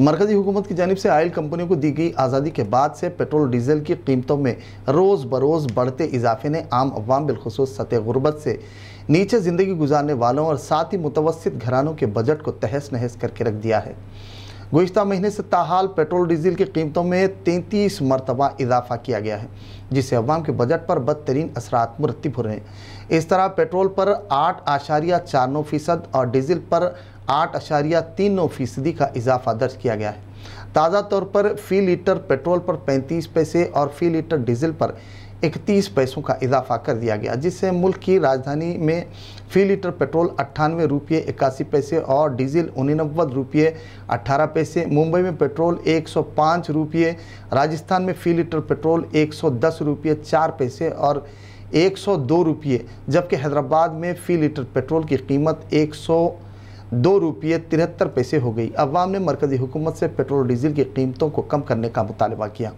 मरकजी हुकूमत की जानब से आयल कंपनियों को दी गई आज़ादी के बाद से पेट्रोल डीजल की कीमतों में रोज़ बरोज़ बढ़ते इजाफे ने आम अवाम बिलखसूस सतह गुरबत से नीचे ज़िंदगी गुजारने वालों और साथ ही मुतवसत घरानों के बजट को तहस नहस करके रख दिया है गुज्त महीने से ताहाल पेट्रोल डीजल की कीमतों में तैंतीस मरतबा इजाफा किया गया है जिससे अवाम के बजट पर बदतरीन असरा मुरतब हो रहे हैं इस तरह पेट्रोल पर आठ आशारिया चार नौ फ़ीसद और डीजल पर आठ आशारिया तीन नौ फ़ीसदी का इजाफा दर्ज किया गया है ताज़ा तौर पर फ़ी लीटर पेट्रोल पर 35 पैसे और फ़ी लीटर डीजल पर इकतीस पैसों का इजाफा कर दिया गया जिससे मुल्क की राजधानी में फ़ी लीटर पेट्रोल अट्ठानवे रुपये इक्यासी पैसे और डीजल उननबद रुपये अट्ठारह पैसे मुंबई में पेट्रोल एक सौ पाँच रुपये राजस्थान में फ़ी लीटर पेट्रोल एक सौ दस रुपये चार पैसे और एक सौ दो रुपये जबकि हैदराबाद में फ़ी लीटर पेट्रोल की कीमत एक सौ दो रुपये तिहत्तर पैसे हो गई अवाम ने मरकजी हुकूमत से पेट्रोल डीजल की कीमतों को कम करने का मुतालबा किया